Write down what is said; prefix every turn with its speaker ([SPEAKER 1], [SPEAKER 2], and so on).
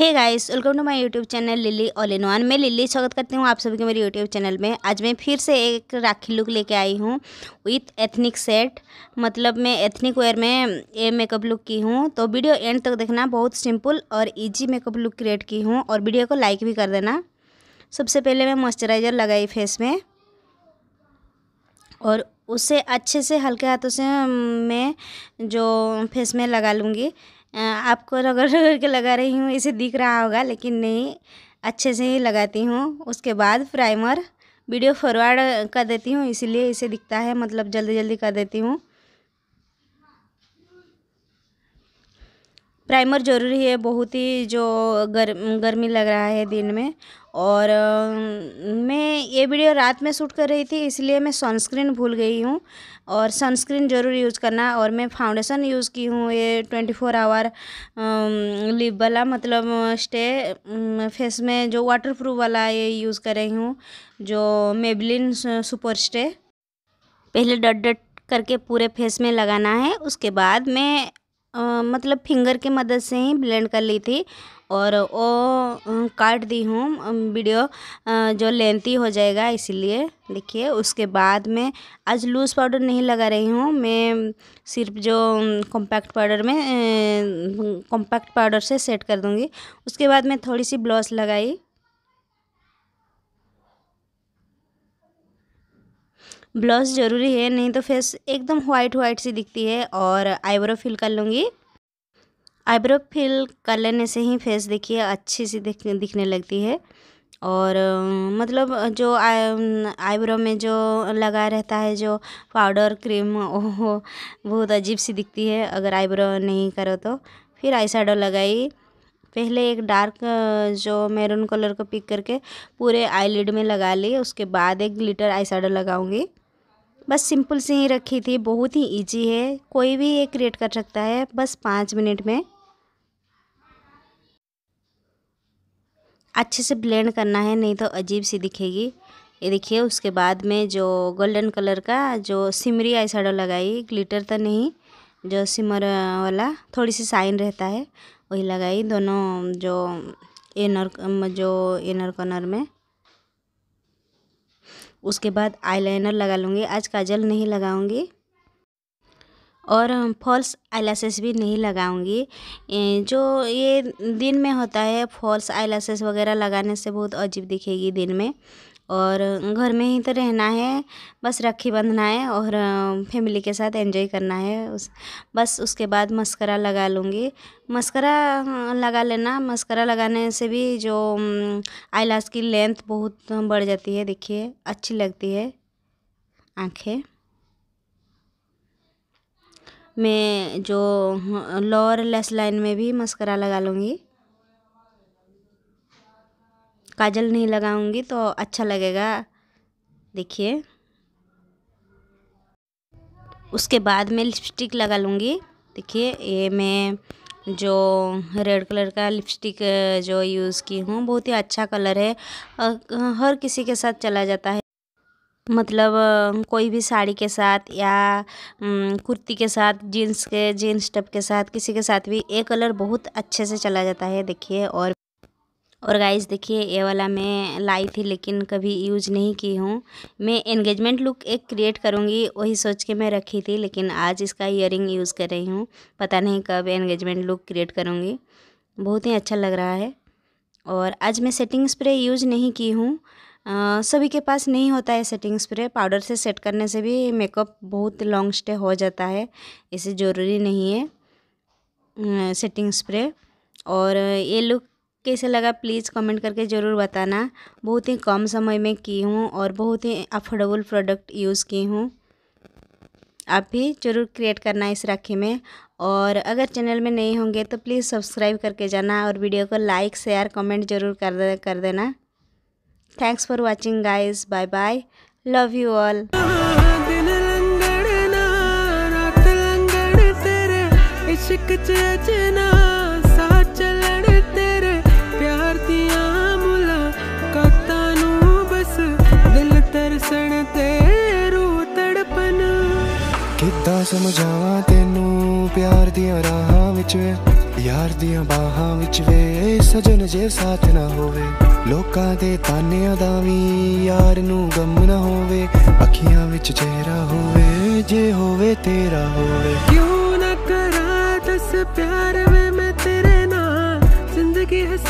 [SPEAKER 1] hey guys welcome to my YouTube channel Lily all in one मैं Lily स्वागत करती हूँ आप सभी के मेरे यूट्यूब चैनल में आज मैं फिर से एक राखी लुक लेके आई हूँ विथ एथनिक सेट मतलब मैं एथनिक वेयर में ये मेकअप लुक की हूँ तो वीडियो एंड तक देखना बहुत सिंपल और ईजी मेकअप लुक क्रिएट की हूँ और वीडियो को लाइक भी कर देना सबसे पहले मैं मॉइस्चराइज़र लगाई फेस में और उसे अच्छे से हल्के हाथों से मैं जो फेस में लगा लूँगी आपको रगड़ रगड़ के लगा रही हूँ इसे दिख रहा होगा लेकिन नहीं अच्छे से ही लगाती हूँ उसके बाद प्राइमर वीडियो फॉरवर्ड कर देती हूँ इसीलिए इसे दिखता है मतलब जल्दी जल्दी कर देती हूँ प्राइमर ज़रूरी है बहुत ही जो गर गर्मी लग रहा है दिन में और मैं ये वीडियो रात में शूट कर रही थी इसलिए मैं सनस्क्रीन भूल गई हूँ और सनस्क्रीन ज़रूर यूज़ करना और मैं फाउंडेशन यूज़ की हूँ ये ट्वेंटी फोर आवर लिप वाला मतलब स्टे फेस में जो वाटर प्रूफ वाला ये यूज़ कर रही हूँ जो मेबलिन सुपर स्टे पहले डट डट करके पूरे फेस में लगाना है उसके बाद मैं मतलब फिंगर के मदद से ही ब्लेंड कर ली थी और वो काट दी हूँ वीडियो जो लेंथी हो जाएगा इसीलिए देखिए उसके बाद में आज लूज़ पाउडर नहीं लगा रही हूँ मैं सिर्फ जो कॉम्पैक्ट पाउडर में कॉम्पैक्ट पाउडर से सेट कर दूँगी उसके बाद मैं थोड़ी सी ब्लॉस लगाई ब्लाउज़ ज़रूरी है नहीं तो फेस एकदम वाइट वाइट सी दिखती है और आईब्रो फिल कर लूँगी आईब्रो फिल कर लेने से ही फेस देखिए अच्छी सी दिख दिखने लगती है और मतलब जो आईब्रो में जो लगा रहता है जो पाउडर क्रीम वो बहुत अजीब सी दिखती है अगर आईब्रो नहीं करो तो फिर आई शेडो लगाई पहले एक डार्क जो मैरून कलर को पिक करके पूरे आई में लगा ली उसके बाद एक ग्लिटर आई शेडो लगाऊंगी बस सिंपल से ही रखी थी बहुत ही इजी है कोई भी ये क्रिएट कर सकता है बस पाँच मिनट में अच्छे से ब्लेंड करना है नहीं तो अजीब सी दिखेगी ये देखिए उसके बाद में जो गोल्डन कलर का जो सिमरी आई शेडो लगाई ग्लिटर तो नहीं जो सिमर वाला थोड़ी सी साइन रहता है वही लगाई दोनों जो इनर जो इनर कॉर्नर में उसके बाद आईलाइनर लगा लूँगी आज काजल नहीं लगाऊँगी और फॉल्स आईलासेस भी नहीं लगाऊंगी जो ये दिन में होता है फॉल्स आईलासेस वगैरह लगाने से बहुत अजीब दिखेगी दिन में और घर में ही तो रहना है बस राखी बंधना है और फैमिली के साथ एंजॉय करना है उस बस उसके बाद मस्करा लगा लूँगी मस्करा लगा लेना मस्करा लगाने से भी जो आईलाश की लेंथ बहुत बढ़ जाती है देखिए अच्छी लगती है आँखें मैं जो लोअर लेस लाइन में भी मस्करा लगा लूँगी काजल नहीं लगाऊंगी तो अच्छा लगेगा देखिए उसके बाद मैं लिपस्टिक लगा लूँगी देखिए ये मैं जो रेड कलर का लिपस्टिक जो यूज़ की हूँ बहुत ही अच्छा कलर है हर किसी के साथ चला जाता है मतलब कोई भी साड़ी के साथ या कुर्ती के साथ जीन्स के जीन्स टप के साथ किसी के साथ भी ये कलर बहुत अच्छे से चला जाता है देखिए और और गाइस देखिए ये वाला मैं लाई थी लेकिन कभी यूज नहीं की हूँ मैं एंगेजमेंट लुक एक क्रिएट करूँगी वही सोच के मैं रखी थी लेकिन आज इसका इयर यूज़ कर रही हूँ पता नहीं कब एंगेजमेंट लुक क्रिएट करूँगी बहुत ही अच्छा लग रहा है और आज मैं सेटिंग स्प्रे यूज नहीं की हूँ सभी के पास नहीं होता है सेटिंग स्प्रे पाउडर से सेट करने से भी मेकअप बहुत लॉन्ग स्टे हो जाता है इसे ज़रूरी नहीं है सेटिंग स्प्रे और ये लुक कैसे लगा प्लीज़ कमेंट करके ज़रूर बताना बहुत ही कम समय में की हूँ और बहुत ही अफोर्डेबल प्रोडक्ट यूज़ की हूँ आप भी ज़रूर क्रिएट करना इस राखी में और अगर चैनल में नहीं होंगे तो प्लीज़ सब्सक्राइब करके जाना और वीडियो को लाइक शेयर कमेंट ज़रूर कर दे, कर देना thanks for watching guys bye bye love you all ਕਿੱਦਾਂ ਸਮਝਾਵਾਂ ਤੈਨੂੰ ਪਿਆਰ ਦੀਆਂ ਰਾਹਾਂ ਵਿੱਚ ਵੇ ਯਾਰ ਦੀਆਂ ਬਾਹਾਂ ਵਿੱਚ ਵੇ ਸਜਣ ਜੇ ਸਾਥ ਨਾ ਹੋਵੇ ਲੋਕਾਂ ਦੇ ਤਾਨਿਆਂ ਦਾ ਵੀ ਯਾਰ ਨੂੰ ਗਮ ਨਾ ਹੋਵੇ ਅੱਖੀਆਂ ਵਿੱਚ ਚਿਹਰਾ ਹੋਵੇ ਜੇ ਹੋਵੇ ਤੇਰਾ ਹੋਵੇ ਕਿਉਂ ਨਾ ਕਰਾਂ ਦੱਸ ਪਿਆਰ ਵੇ ਮੈਂ ਤੇਰੇ ਨਾਲ ਜ਼ਿੰਦਗੀ